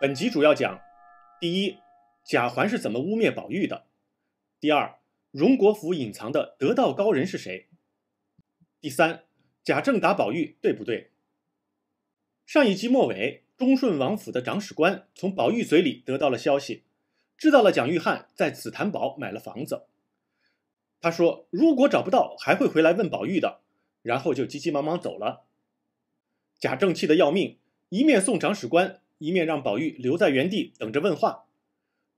本集主要讲：第一，贾环是怎么污蔑宝玉的；第二，荣国府隐藏的得道高人是谁；第三，贾政打宝玉对不对？上一集末尾，忠顺王府的长史官从宝玉嘴里得到了消息，知道了蒋玉菡在紫檀堡买了房子。他说：“如果找不到，还会回来问宝玉的。”然后就急急忙忙走了。贾政气得要命，一面送长史官。一面让宝玉留在原地等着问话，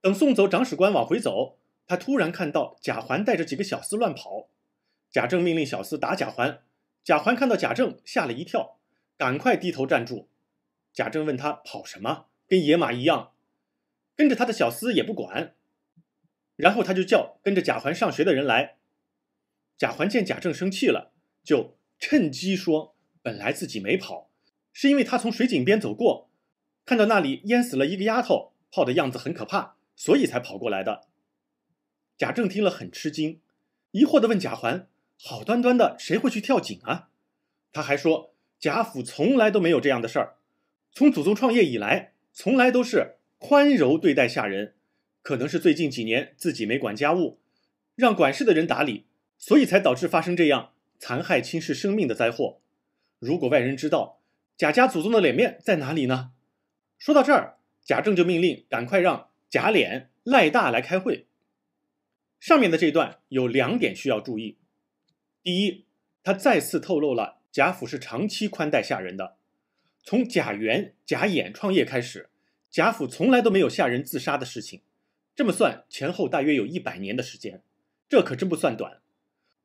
等送走长史官往回走，他突然看到贾环带着几个小厮乱跑，贾政命令小厮打贾环。贾环看到贾政吓了一跳，赶快低头站住。贾政问他跑什么，跟野马一样，跟着他的小厮也不管。然后他就叫跟着贾环上学的人来。贾环见贾政生气了，就趁机说：“本来自己没跑，是因为他从水井边走过。”看到那里淹死了一个丫头，泡的样子很可怕，所以才跑过来的。贾政听了很吃惊，疑惑地问贾环：“好端端的，谁会去跳井啊？”他还说：“贾府从来都没有这样的事儿，从祖宗创业以来，从来都是宽柔对待下人，可能是最近几年自己没管家务，让管事的人打理，所以才导致发生这样残害轻视生命的灾祸。如果外人知道贾家祖宗的脸面在哪里呢？”说到这儿，贾政就命令赶快让贾琏、赖大来开会。上面的这段有两点需要注意：第一，他再次透露了贾府是长期宽待下人的。从贾元、贾演创业开始，贾府从来都没有下人自杀的事情。这么算，前后大约有一百年的时间，这可真不算短。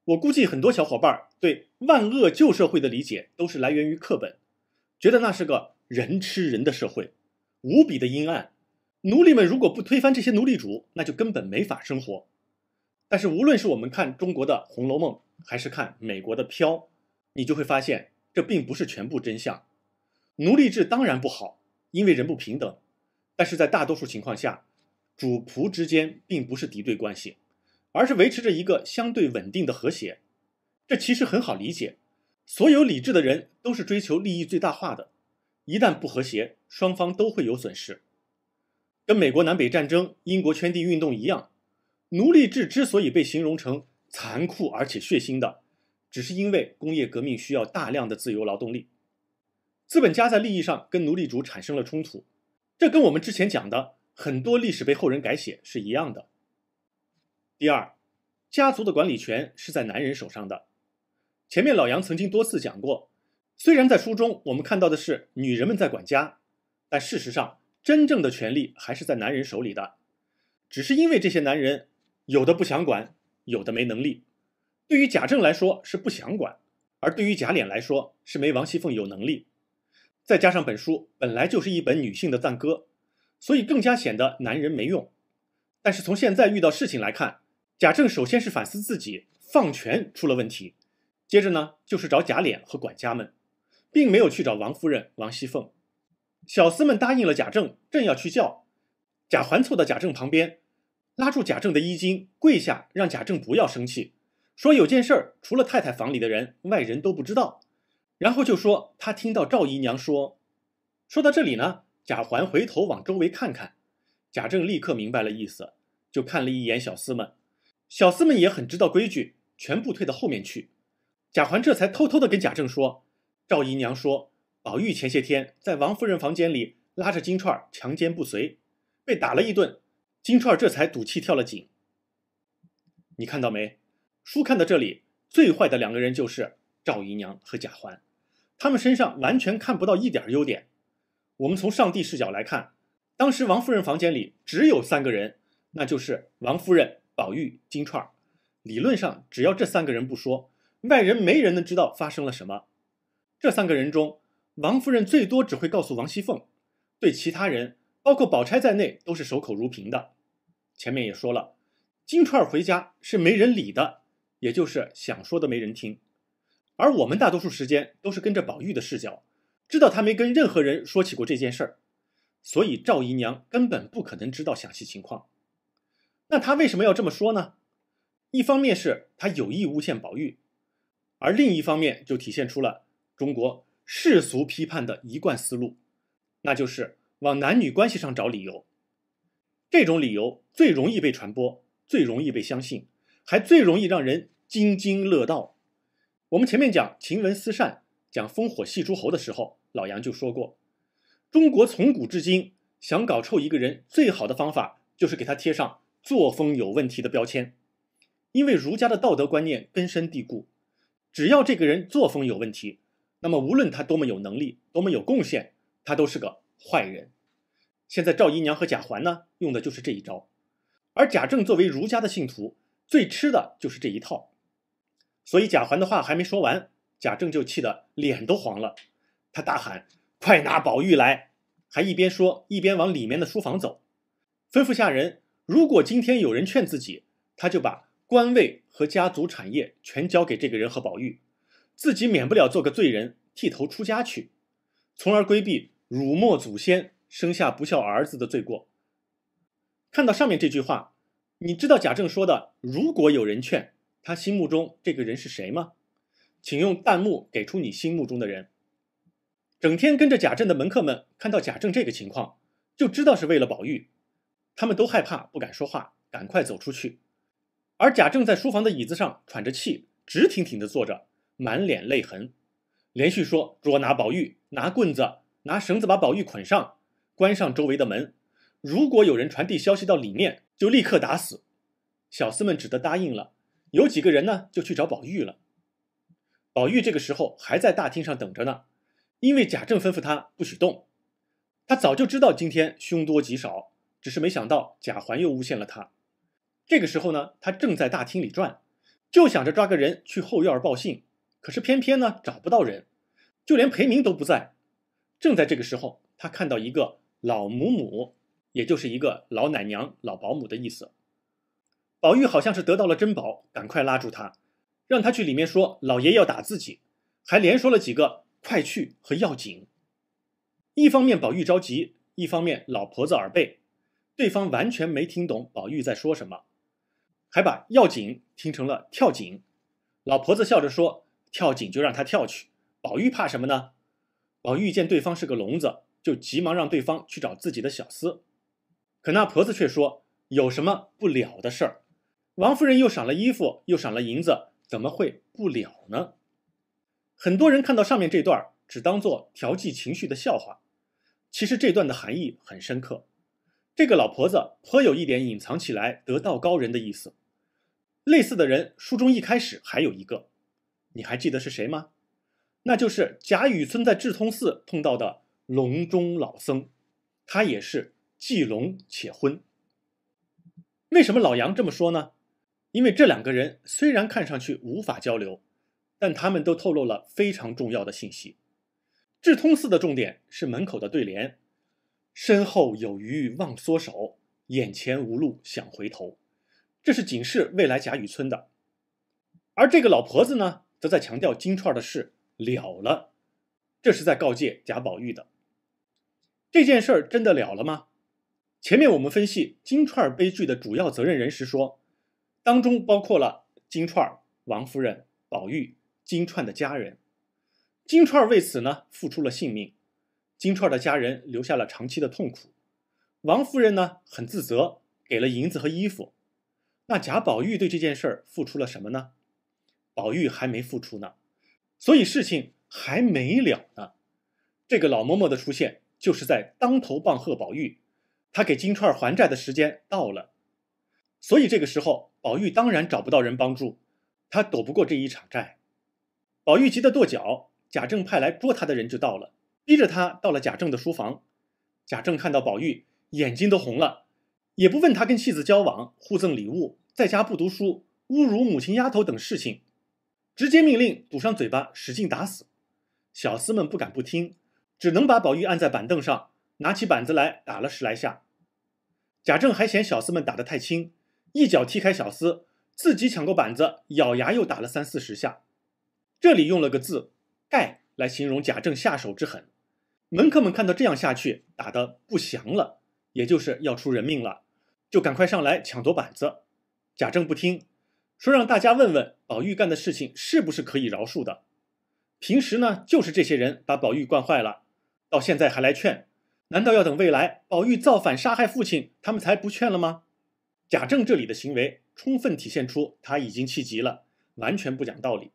我估计很多小伙伴对万恶旧社会的理解都是来源于课本，觉得那是个人吃人的社会。无比的阴暗，奴隶们如果不推翻这些奴隶主，那就根本没法生活。但是无论是我们看中国的《红楼梦》，还是看美国的《飘》，你就会发现，这并不是全部真相。奴隶制当然不好，因为人不平等。但是在大多数情况下，主仆之间并不是敌对关系，而是维持着一个相对稳定的和谐。这其实很好理解，所有理智的人都是追求利益最大化的。一旦不和谐，双方都会有损失。跟美国南北战争、英国圈地运动一样，奴隶制之所以被形容成残酷而且血腥的，只是因为工业革命需要大量的自由劳动力，资本家在利益上跟奴隶主产生了冲突。这跟我们之前讲的很多历史被后人改写是一样的。第二，家族的管理权是在男人手上的。前面老杨曾经多次讲过。虽然在书中我们看到的是女人们在管家，但事实上真正的权力还是在男人手里的，只是因为这些男人有的不想管，有的没能力。对于贾政来说是不想管，而对于贾琏来说是没王熙凤有能力。再加上本书本来就是一本女性的赞歌，所以更加显得男人没用。但是从现在遇到事情来看，贾政首先是反思自己放权出了问题，接着呢就是找贾琏和管家们。并没有去找王夫人、王熙凤，小厮们答应了贾政，正要去叫，贾环凑到贾政旁边，拉住贾政的衣襟，跪下让贾政不要生气，说有件事儿，除了太太房里的人，外人都不知道。然后就说他听到赵姨娘说，说到这里呢，贾环回头往周围看看，贾政立刻明白了意思，就看了一眼小厮们，小厮们也很知道规矩，全部退到后面去，贾环这才偷偷的跟贾政说。赵姨娘说：“宝玉前些天在王夫人房间里拉着金钏儿强奸不遂，被打了一顿，金钏儿这才赌气跳了井。你看到没？书看到这里，最坏的两个人就是赵姨娘和贾环，他们身上完全看不到一点儿优点。我们从上帝视角来看，当时王夫人房间里只有三个人，那就是王夫人、宝玉、金钏儿。理论上，只要这三个人不说，外人没人能知道发生了什么。”这三个人中，王夫人最多只会告诉王熙凤，对其他人，包括宝钗在内，都是守口如瓶的。前面也说了，金钏儿回家是没人理的，也就是想说的没人听。而我们大多数时间都是跟着宝玉的视角，知道他没跟任何人说起过这件事儿，所以赵姨娘根本不可能知道详细情况。那她为什么要这么说呢？一方面是她有意诬陷宝玉，而另一方面就体现出了。中国世俗批判的一贯思路，那就是往男女关系上找理由。这种理由最容易被传播，最容易被相信，还最容易让人津津乐道。我们前面讲《秦雯思善》讲烽火戏诸侯的时候，老杨就说过，中国从古至今想搞臭一个人，最好的方法就是给他贴上作风有问题的标签，因为儒家的道德观念根深蒂固，只要这个人作风有问题。那么无论他多么有能力，多么有贡献，他都是个坏人。现在赵姨娘和贾环呢，用的就是这一招。而贾政作为儒家的信徒，最吃的就是这一套。所以贾环的话还没说完，贾政就气得脸都黄了。他大喊：“快拿宝玉来！”还一边说一边往里面的书房走，吩咐下人：如果今天有人劝自己，他就把官位和家族产业全交给这个人和宝玉。自己免不了做个罪人，剃头出家去，从而规避辱没祖先、生下不孝儿子的罪过。看到上面这句话，你知道贾政说的“如果有人劝他”，心目中这个人是谁吗？请用弹幕给出你心目中的人。整天跟着贾政的门客们看到贾政这个情况，就知道是为了宝玉，他们都害怕，不敢说话，赶快走出去。而贾政在书房的椅子上喘着气，直挺挺地坐着。满脸泪痕，连续说：“捉拿宝玉，拿棍子，拿绳子，把宝玉捆上，关上周围的门。如果有人传递消息到里面，就立刻打死。”小厮们只得答应了。有几个人呢，就去找宝玉了。宝玉这个时候还在大厅上等着呢，因为贾政吩咐他不许动。他早就知道今天凶多吉少，只是没想到贾环又诬陷了他。这个时候呢，他正在大厅里转，就想着抓个人去后院报信。可是偏偏呢找不到人，就连裴明都不在。正在这个时候，他看到一个老母母，也就是一个老奶娘、老保姆的意思。宝玉好像是得到了珍宝，赶快拉住他，让他去里面说老爷要打自己，还连说了几个“快去”和“要紧”。一方面宝玉着急，一方面老婆子耳背，对方完全没听懂宝玉在说什么，还把“要紧”听成了“跳井”。老婆子笑着说。跳井就让他跳去，宝玉怕什么呢？宝玉见对方是个聋子，就急忙让对方去找自己的小厮，可那婆子却说有什么不了的事儿。王夫人又赏了衣服，又赏了银子，怎么会不了呢？很多人看到上面这段只当做调剂情绪的笑话，其实这段的含义很深刻。这个老婆子颇有一点隐藏起来得道高人的意思。类似的人，书中一开始还有一个。你还记得是谁吗？那就是贾雨村在智通寺碰到的隆中老僧，他也是既聋且昏。为什么老杨这么说呢？因为这两个人虽然看上去无法交流，但他们都透露了非常重要的信息。智通寺的重点是门口的对联：“身后有余忘缩手，眼前无路想回头。”这是警示未来贾雨村的。而这个老婆子呢？在强调金钏的事了了，这是在告诫贾宝玉的。这件事儿真的了了吗？前面我们分析金钏悲剧的主要责任人时说，当中包括了金钏、王夫人、宝玉、金钏的家人。金钏为此呢付出了性命，金钏的家人留下了长期的痛苦，王夫人呢很自责，给了银子和衣服。那贾宝玉对这件事儿付出了什么呢？宝玉还没付出呢，所以事情还没了呢。这个老嬷嬷的出现，就是在当头棒喝宝玉。他给金钏还债的时间到了，所以这个时候宝玉当然找不到人帮助，他躲不过这一场债。宝玉急得跺脚，贾政派来捉他的人就到了，逼着他到了贾政的书房。贾政看到宝玉，眼睛都红了，也不问他跟戏子交往、互赠礼物、在家不读书、侮辱母亲丫头等事情。直接命令堵上嘴巴，使劲打死。小厮们不敢不听，只能把宝玉按在板凳上，拿起板子来打了十来下。贾政还嫌小厮们打得太轻，一脚踢开小厮，自己抢过板子，咬牙又打了三四十下。这里用了个字“盖”来形容贾政下手之狠。门客们看到这样下去打得不祥了，也就是要出人命了，就赶快上来抢夺板子。贾政不听。说让大家问问宝玉干的事情是不是可以饶恕的？平时呢，就是这些人把宝玉惯坏了，到现在还来劝，难道要等未来宝玉造反杀害父亲，他们才不劝了吗？贾政这里的行为充分体现出他已经气急了，完全不讲道理。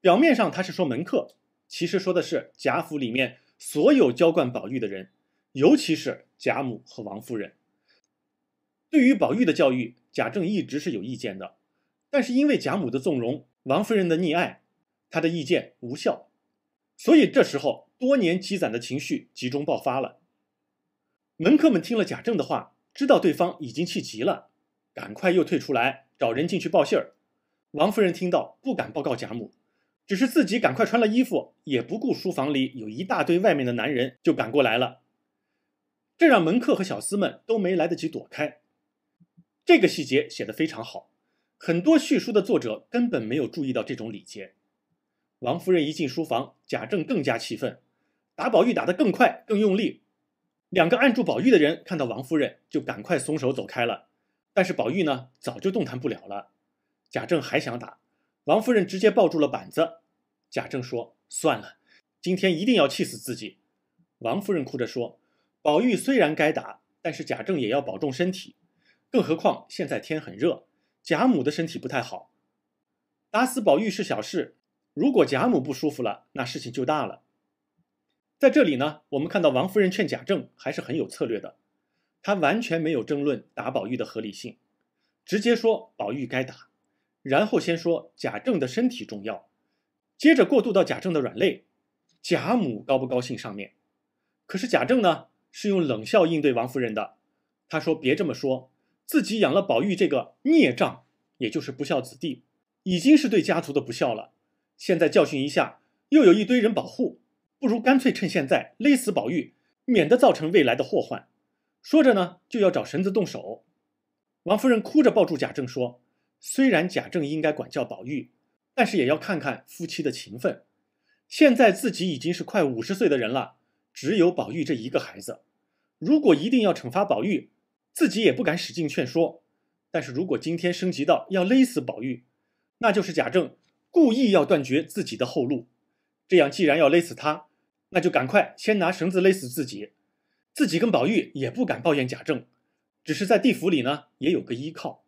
表面上他是说门客，其实说的是贾府里面所有娇惯宝玉的人，尤其是贾母和王夫人。对于宝玉的教育，贾政一直是有意见的。但是因为贾母的纵容，王夫人的溺爱，她的意见无效，所以这时候多年积攒的情绪集中爆发了。门客们听了贾政的话，知道对方已经气急了，赶快又退出来找人进去报信儿。王夫人听到不敢报告贾母，只是自己赶快穿了衣服，也不顾书房里有一大堆外面的男人，就赶过来了。这让门客和小厮们都没来得及躲开。这个细节写得非常好。很多叙书的作者根本没有注意到这种礼节。王夫人一进书房，贾政更加气愤，打宝玉打得更快更用力。两个按住宝玉的人看到王夫人，就赶快松手走开了。但是宝玉呢，早就动弹不了了。贾政还想打，王夫人直接抱住了板子。贾政说：“算了，今天一定要气死自己。”王夫人哭着说：“宝玉虽然该打，但是贾政也要保重身体，更何况现在天很热。”贾母的身体不太好，打死宝玉是小事，如果贾母不舒服了，那事情就大了。在这里呢，我们看到王夫人劝贾政还是很有策略的，她完全没有争论打宝玉的合理性，直接说宝玉该打，然后先说贾政的身体重要，接着过渡到贾政的软肋——贾母高不高兴上面。可是贾政呢，是用冷笑应对王夫人的，他说别这么说。自己养了宝玉这个孽障，也就是不孝子弟，已经是对家族的不孝了。现在教训一下，又有一堆人保护，不如干脆趁现在勒死宝玉，免得造成未来的祸患。说着呢，就要找绳子动手。王夫人哭着抱住贾政说：“虽然贾政应该管教宝玉，但是也要看看夫妻的情分。现在自己已经是快五十岁的人了，只有宝玉这一个孩子，如果一定要惩罚宝玉。”自己也不敢使劲劝说，但是如果今天升级到要勒死宝玉，那就是贾政故意要断绝自己的后路。这样既然要勒死他，那就赶快先拿绳子勒死自己。自己跟宝玉也不敢抱怨贾政，只是在地府里呢也有个依靠。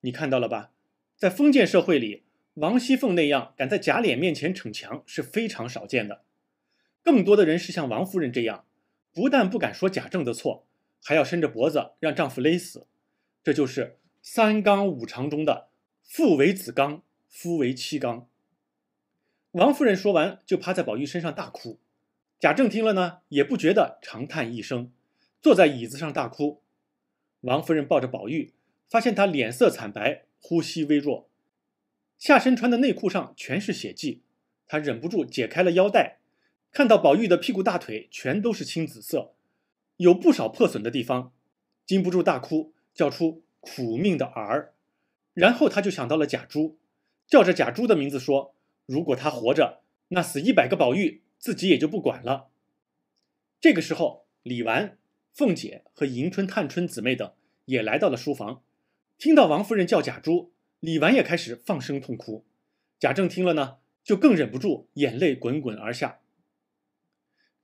你看到了吧，在封建社会里，王熙凤那样敢在贾琏面前逞强是非常少见的，更多的人是像王夫人这样，不但不敢说贾政的错。还要伸着脖子让丈夫勒死，这就是三纲五常中的父为子纲，夫为妻纲。王夫人说完，就趴在宝玉身上大哭。贾政听了呢，也不觉得，长叹一声，坐在椅子上大哭。王夫人抱着宝玉，发现他脸色惨白，呼吸微弱，下身穿的内裤上全是血迹。她忍不住解开了腰带，看到宝玉的屁股、大腿全都是青紫色。有不少破损的地方，禁不住大哭，叫出苦命的儿，然后他就想到了贾珠，叫着贾珠的名字说：“如果他活着，那死一百个宝玉，自己也就不管了。”这个时候，李纨、凤姐和迎春、探春姊妹等也来到了书房，听到王夫人叫贾珠，李纨也开始放声痛哭。贾政听了呢，就更忍不住眼泪滚滚而下。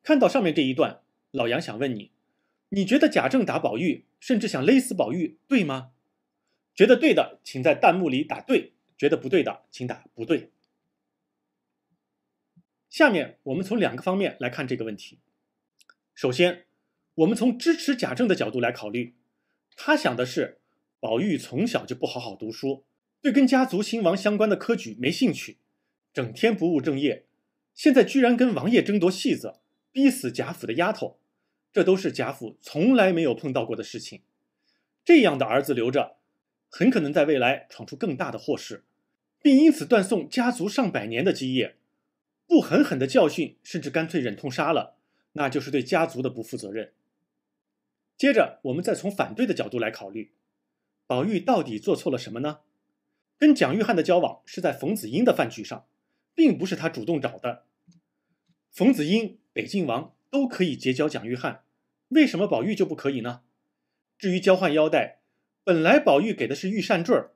看到上面这一段，老杨想问你。你觉得贾政打宝玉，甚至想勒死宝玉，对吗？觉得对的，请在弹幕里打对；觉得不对的，请打不对。下面我们从两个方面来看这个问题。首先，我们从支持贾政的角度来考虑，他想的是宝玉从小就不好好读书，对跟家族兴亡相关的科举没兴趣，整天不务正业，现在居然跟王爷争夺戏子，逼死贾府的丫头。这都是贾府从来没有碰到过的事情，这样的儿子留着，很可能在未来闯出更大的祸事，并因此断送家族上百年的基业。不狠狠的教训，甚至干脆忍痛杀了，那就是对家族的不负责任。接着，我们再从反对的角度来考虑，宝玉到底做错了什么呢？跟蒋玉菡的交往是在冯子英的饭局上，并不是他主动找的。冯子英、北静王都可以结交蒋玉菡。为什么宝玉就不可以呢？至于交换腰带，本来宝玉给的是玉扇坠儿，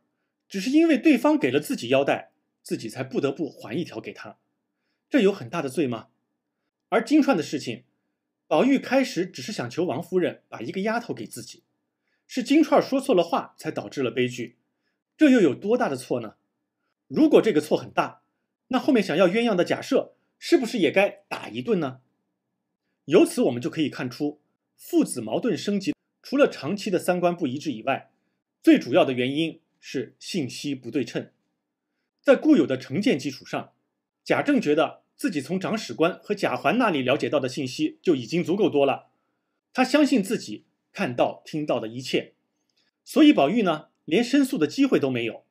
只是因为对方给了自己腰带，自己才不得不还一条给他，这有很大的罪吗？而金钏的事情，宝玉开始只是想求王夫人把一个丫头给自己，是金钏说错了话才导致了悲剧，这又有多大的错呢？如果这个错很大，那后面想要鸳鸯的假设是不是也该打一顿呢？由此我们就可以看出。父子矛盾升级，除了长期的三观不一致以外，最主要的原因是信息不对称。在固有的成见基础上，贾政觉得自己从长史官和贾环那里了解到的信息就已经足够多了，他相信自己看到、听到的一切，所以宝玉呢，连申诉的机会都没有。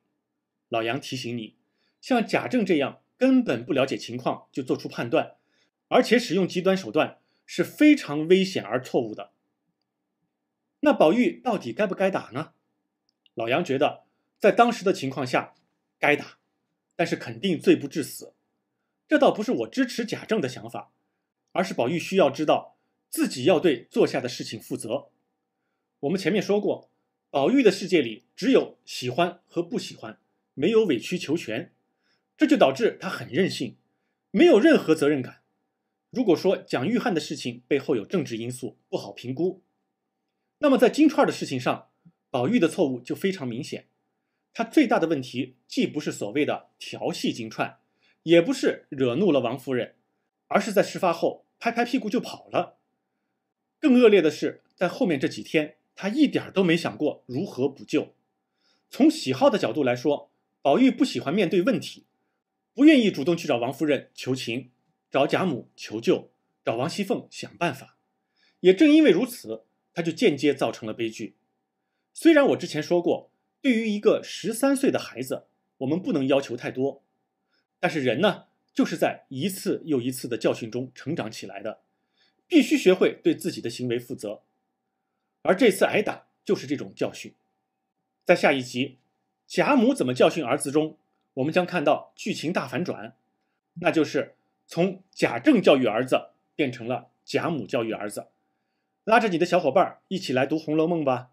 老杨提醒你，像贾政这样根本不了解情况就做出判断，而且使用极端手段。是非常危险而错误的。那宝玉到底该不该打呢？老杨觉得，在当时的情况下，该打，但是肯定罪不至死。这倒不是我支持贾政的想法，而是宝玉需要知道自己要对做下的事情负责。我们前面说过，宝玉的世界里只有喜欢和不喜欢，没有委曲求全，这就导致他很任性，没有任何责任感。如果说蒋玉菡的事情背后有政治因素不好评估，那么在金钏的事情上，宝玉的错误就非常明显。他最大的问题既不是所谓的调戏金钏，也不是惹怒了王夫人，而是在事发后拍拍屁股就跑了。更恶劣的是，在后面这几天，他一点儿都没想过如何补救。从喜好的角度来说，宝玉不喜欢面对问题，不愿意主动去找王夫人求情。找贾母求救，找王熙凤想办法。也正因为如此，他就间接造成了悲剧。虽然我之前说过，对于一个十三岁的孩子，我们不能要求太多，但是人呢，就是在一次又一次的教训中成长起来的，必须学会对自己的行为负责。而这次挨打就是这种教训。在下一集《贾母怎么教训儿子》中，我们将看到剧情大反转，那就是。从贾政教育儿子变成了贾母教育儿子，拉着你的小伙伴一起来读《红楼梦》吧。